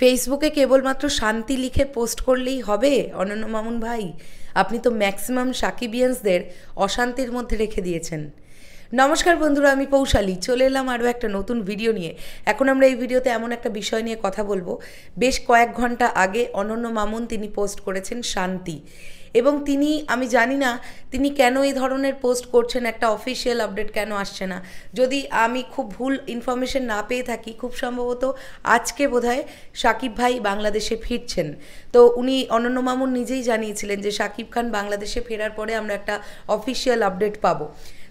ফেসবুকে কেবলমাত্র শান্তি লিখে পোস্ট করলেই হবে অনন্য মামুন ভাই আপনি তো ম্যাক্সিমাম সাকিবিয়ান্সদের অশান্তির মধ্যে রেখে দিয়েছেন নমস্কার বন্ধুরা আমি পৌশালী চলে এলাম আরও একটা নতুন ভিডিও নিয়ে এখন আমরা এই ভিডিওতে এমন একটা বিষয় নিয়ে কথা বলবো বেশ কয়েক ঘন্টা আগে অনন্য মামুন তিনি পোস্ট করেছেন শান্তি এবং তিনি আমি জানি না তিনি কেন এই ধরনের পোস্ট করছেন একটা অফিসিয়াল আপডেট কেন আসছে না যদি আমি খুব ভুল ইনফরমেশন না পেয়ে থাকি খুব সম্ভবত আজকে বোধহয় সাকিব ভাই বাংলাদেশে ফিরছেন তো উনি অনন্য মামুন নিজেই জানিয়েছিলেন যে সাকিব খান বাংলাদেশে ফেরার পরে আমরা একটা অফিসিয়াল আপডেট পাবো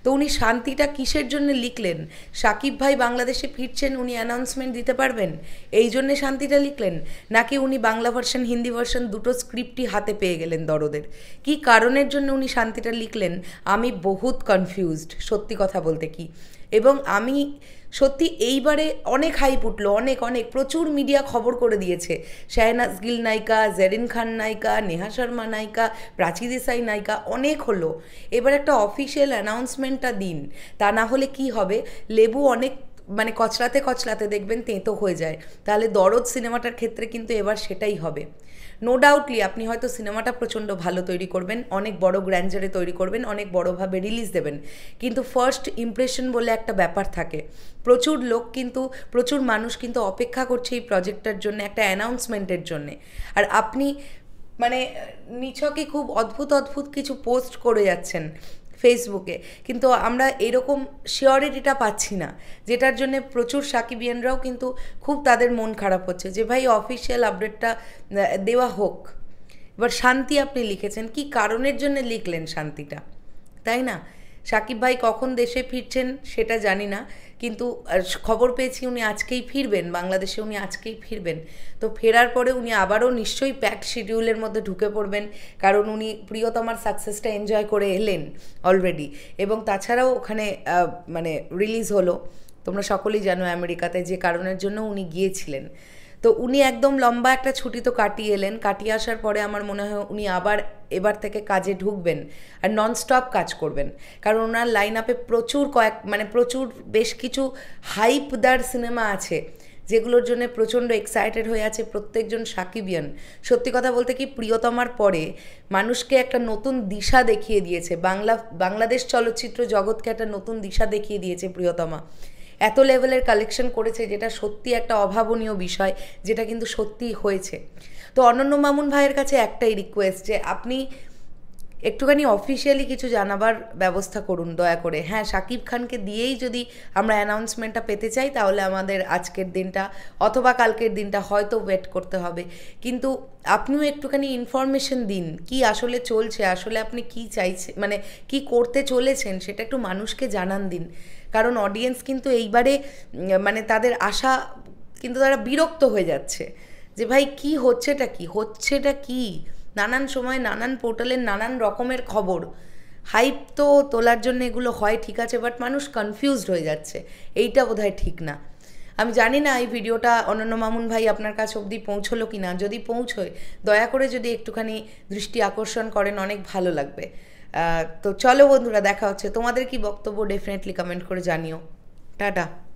তো উনি শান্তিটা কিসের জন্য লিখলেন সাকিব ভাই বাংলাদেশে ফিরছেন উনি অ্যানাউন্সমেন্ট দিতে পারবেন এই জন্যে শান্তিটা লিখলেন নাকি উনি বাংলা ভার্সন হিন্দি ভার্সন দুটো স্ক্রিপ্টই হাতে পেয়ে গেলেন দরদের কি কারণের জন্য উনি শান্তিটা লিখলেন আমি বহুত কনফিউজড সত্যি কথা বলতে কি এবং আমি সত্যি এইবারে অনেক হাইপ উঠলো অনেক অনেক প্রচুর মিডিয়া খবর করে দিয়েছে শাহনাজ গিল নায়িকা জেরিন খান নায়িকা নেহা শর্মা নায়িকা প্রাচী দেশাই নায়িকা অনেক হলো এবার একটা অফিসিয়াল অ্যানাউন্সমেন্টটা দিন তা না হলে কি হবে লেবু অনেক মানে কচলাতে কচলাতে দেখবেন তেঁতো হয়ে যায় তাহলে দরদ সিনেমাটার ক্ষেত্রে কিন্তু এবার সেটাই হবে নো ডাউটলি আপনি হয়তো সিনেমাটা প্রচণ্ড ভালো তৈরি করবেন অনেক বড় গ্র্যান্ডারে তৈরি করবেন অনেক বড়োভাবে রিলিজ দেবেন কিন্তু ফার্স্ট ইমপ্রেশন বলে একটা ব্যাপার থাকে প্রচুর লোক কিন্তু প্রচুর মানুষ কিন্তু অপেক্ষা করছে এই প্রজেক্টটার জন্য একটা অ্যানাউন্সমেন্টের জন্যে আর আপনি মানে নিছকে খুব অদ্ভুত অদ্ভুত কিছু পোস্ট করে যাচ্ছেন ফেসবুকে কিন্তু আমরা এরকম শিওরিটিটা পাচ্ছি না যেটার জন্য প্রচুর সাকিবিয়ানরাও কিন্তু খুব তাদের মন খারাপ হচ্ছে যে ভাই অফিসিয়াল আপডেটটা দেওয়া হোক এবার শান্তি আপনি লিখেছেন কি কারণের জন্য লিখলেন শান্তিটা তাই না সাকিব ভাই কখন দেশে ফিরছেন সেটা জানি না কিন্তু খবর পেয়েছি উনি আজকেই ফিরবেন বাংলাদেশে উনি আজকেই ফিরবেন তো ফেরার পরে উনি আবারও নিশ্চয়ই প্যাক শিডিউলের মধ্যে ঢুকে পড়বেন কারণ উনি প্রিয়তমার সাকসেসটা এনজয় করে এলেন অলরেডি এবং তাছাড়াও ওখানে মানে রিলিজ হলো তোমরা সকলেই জানো আমেরিকাতে যে কারণের জন্য উনি গিয়েছিলেন তো উনি একদম লম্বা একটা ছুটি তো কাটিয়ে এলেন কাটিয়ে আসার পরে আমার মনে হয় উনি আবার এবার থেকে কাজে ঢুকবেন আর ননস্টপ কাজ করবেন কারণ ওনার লাইন আপে প্রচুর কয়েক মানে প্রচুর বেশ কিছু হাইপদার সিনেমা আছে যেগুলোর জন্য প্রচণ্ড এক্সাইটেড হয়ে আছে প্রত্যেকজন সাকিবিয়ান সত্যি কথা বলতে কি প্রিয়তমার পরে মানুষকে একটা নতুন দিশা দেখিয়ে দিয়েছে বাংলা বাংলাদেশ চলচ্চিত্র জগৎকে একটা নতুন দিশা দেখিয়ে দিয়েছে প্রিয়তমা এত লেভেলের কালেকশন করেছে যেটা সত্যি একটা অভাবনীয় বিষয় যেটা কিন্তু সত্যি হয়েছে তো অনন্য মামুন ভাইয়ের কাছে একটাই রিকোয়েস্ট যে আপনি একটুখানি অফিসিয়ালি কিছু জানাবার ব্যবস্থা করুন দয়া করে হ্যাঁ শাকিব খানকে দিয়েই যদি আমরা অ্যানাউন্সমেন্টটা পেতে চাই তাহলে আমাদের আজকের দিনটা অথবা কালকের দিনটা হয়তো ওয়েট করতে হবে কিন্তু আপনিও একটুখানি ইনফরমেশন দিন কি আসলে চলছে আসলে আপনি কি চাইছে মানে কি করতে চলেছেন সেটা একটু মানুষকে জানান দিন কারণ অডিয়েন্স কিন্তু এইবারে মানে তাদের আশা কিন্তু তারা বিরক্ত হয়ে যাচ্ছে যে ভাই কি হচ্ছেটা কি হচ্ছেটা কি নানান সময় নানান পোর্টালের নানান রকমের খবর হাইপ তো তোলার জন্য এগুলো হয় ঠিক আছে বাট মানুষ কনফিউজড হয়ে যাচ্ছে এইটা বোধহয় ঠিক না আমি জানি না এই ভিডিওটা অনন্য মামুন ভাই আপনার কাছে অবধি পৌঁছলো কি না যদি পৌঁছয় দয়া করে যদি একটুখানি দৃষ্টি আকর্ষণ করেন অনেক ভালো লাগবে তো চলো বন্ধুরা দেখা হচ্ছে তোমাদের কি বক্তব্য ডেফিনেটলি কমেন্ট করে জানিও টাটা